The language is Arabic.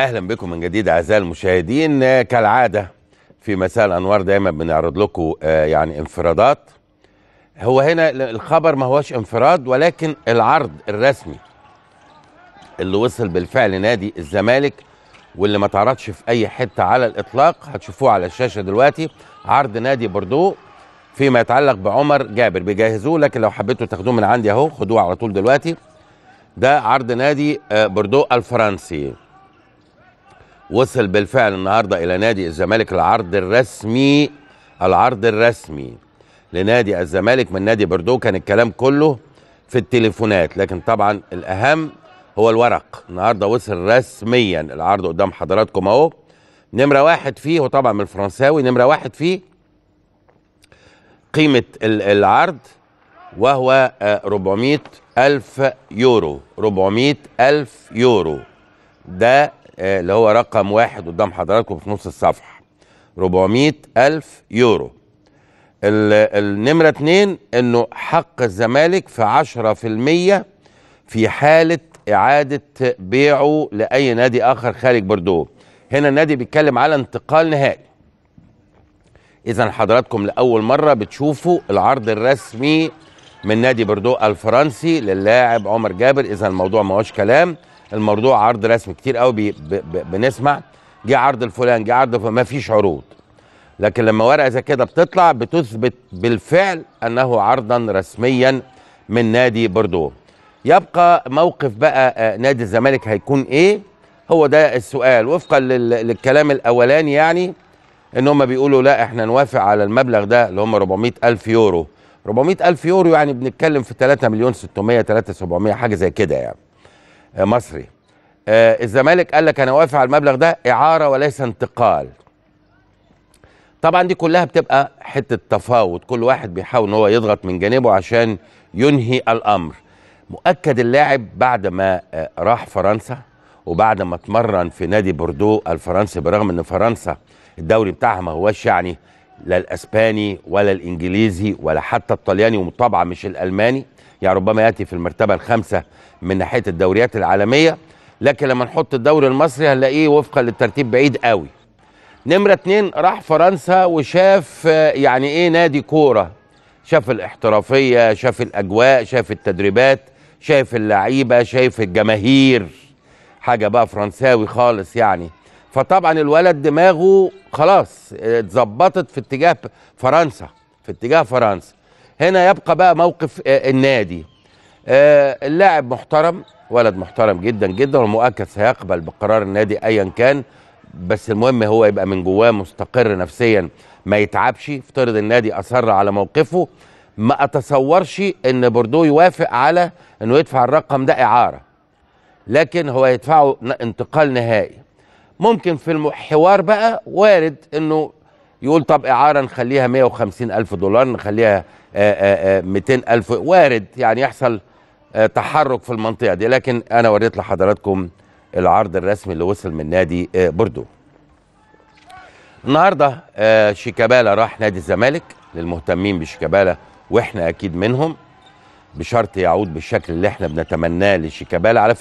اهلا بكم من جديد اعزائي المشاهدين كالعاده في مساء الانوار دايما بنعرض لكم آه، يعني انفرادات هو هنا الخبر ما هوش انفراد ولكن العرض الرسمي اللي وصل بالفعل نادي الزمالك واللي ما تعرضش في اي حته على الاطلاق هتشوفوه على الشاشه دلوقتي عرض نادي بردو فيما يتعلق بعمر جابر بيجهزوه لكن لو حبيتوا تاخدوه من عندي اهو خدوه على طول دلوقتي ده عرض نادي آه، بردو الفرنسي وصل بالفعل النهارده الى نادي الزمالك العرض الرسمي العرض الرسمي لنادي الزمالك من نادي بردو كان الكلام كله في التليفونات لكن طبعا الاهم هو الورق النهارده وصل رسميا العرض قدام حضراتكم اهو نمره واحد فيه وطبعا من الفرنساوي نمره واحد فيه قيمه العرض وهو 400 آه، ألف يورو 400 ألف يورو ده آه، اللي هو رقم واحد قدام حضراتكم في نص الصفحه 400 ألف يورو النمرة اتنين انه حق الزمالك في عشرة في المية في حالة اعادة بيعه لأي نادي اخر خارج بردو هنا النادي بيتكلم على انتقال نهائي اذا حضراتكم لأول مرة بتشوفوا العرض الرسمي من نادي بردو الفرنسي للاعب عمر جابر اذا الموضوع ما هوش كلام الموضوع عرض رسمي كتير قوي بنسمع جه عرض الفلان جه عرض ما فيش عروض لكن لما ورقه زي كده بتطلع بتثبت بالفعل انه عرضا رسميا من نادي بردو يبقى موقف بقى آه، نادي الزمالك هيكون ايه هو ده السؤال وفقا للكلام الاولاني يعني ان هم بيقولوا لا احنا نوافق على المبلغ ده اللي هم 400 الف يورو 400 الف يورو يعني بنتكلم في 3 مليون 600 3 700 حاجه زي كده يعني آه، مصري آه، الزمالك قال لك انا واقف على المبلغ ده اعاره وليس انتقال طبعا دي كلها بتبقى حته تفاوض كل واحد بيحاول ان هو يضغط من جانبه عشان ينهي الامر مؤكد اللاعب بعد ما آه، راح فرنسا وبعد ما اتمرن في نادي بوردو الفرنسي برغم ان فرنسا الدوري بتاعها ما هوش يعني لا الاسباني ولا الانجليزي ولا حتى الطلياني وطبعا مش الالماني يعني ربما ياتي في المرتبه الخامسه من ناحيه الدوريات العالميه لكن لما نحط الدوري المصري هنلاقيه وفقا للترتيب بعيد قوي نمره اتنين راح فرنسا وشاف آه، يعني ايه نادي كوره شاف الاحترافيه شاف الاجواء شاف التدريبات شاف اللعيبه شايف الجماهير حاجه بقى فرنساوي خالص يعني فطبعا الولد دماغه خلاص اتظبطت في اتجاه فرنسا في اتجاه فرنسا هنا يبقى بقى موقف آه، النادي آه، اللاعب محترم ولد محترم جدا جدا ومؤكد سيقبل بقرار النادي ايا كان بس المهم هو يبقى من جواه مستقر نفسيا ما يتعبش افترض النادي اصر على موقفه ما اتصورش ان بوردو يوافق على انه يدفع الرقم ده اعاره لكن هو يدفعه انتقال نهائي ممكن في الحوار بقى وارد انه يقول طب اعاره نخليها 150 الف دولار نخليها 200 آه، آه، آه، الف وارد يعني يحصل تحرك في المنطقه دي لكن انا وريت لحضراتكم العرض الرسمي اللي وصل من نادي بوردو النهارده شيكابالا راح نادي الزمالك للمهتمين بشيكابالا واحنا اكيد منهم بشرط يعود بالشكل اللي احنا بنتمناه لشيكابالا على